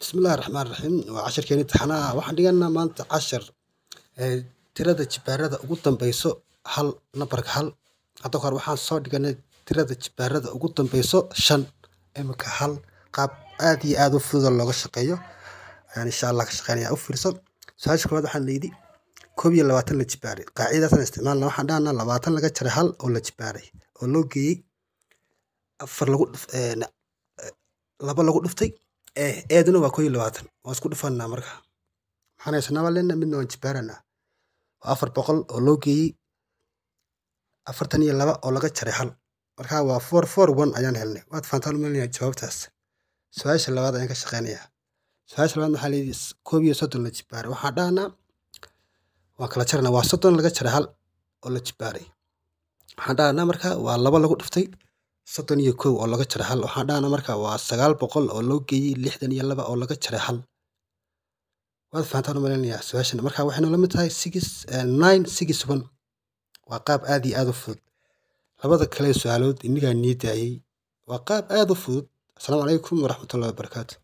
bismillahi raxmaan raxiim waa cashirkeen imtixaanaha waxaan dhiganaa maanta cashir tirada jibaarada ugu dambeyso hal nambarka hal hadda hore waxaan soo dhiganay tirada jibaarada ugu dambeyso shan imika hal qaab aada iyo aada u fududa looga shaqeeyo ayaan insha allah ka shaqeynaya u fiirso su-aasha koowaad waxaan layidhi koob iyo labaatan la jibaaray qaacidadaasaan isticmaalna waxaan dhahanaa labaatan laga jaray hal oo la jibaaray oo loo geeyey afar lagu laba eeduna eh, eh, waa koo iyo labaatan waan isku dhufanaa marka maxaan haysanaa waa midna waan jibaaranaa waa afar boqol oo loo geeyey afartan iyo laba oo laga jaray hal marka waa four four one ayaan helnay waad fantaalmalinayaa jawaabtaas su-aasha labaad ayaan ka shaqeynayaa su-aasha labaad waxaa layidhi koob iyo soddon la jibaaray waxaan dhahnaa waan kala jarnaa waa soddon laga jaray hal oo la jibaaray waxaan dhahnaa marka waa labo lagu dhiftay soddon iyo kow oo laga jaray hal waxaan dhahna marka waa sagaal boqol oo loo geeyey lixdan iyo laba oo laga jaray hal waad fahantaan umalaynaya su-aashan marka waxaynu la mid tahay six eh, nine six one waa qaab aada iyo aada u fudud labada kale su-aalood inigaa nii daayey waa qaab aada u fudud asalaamu calaykum waraxmatullahi wabarakaatu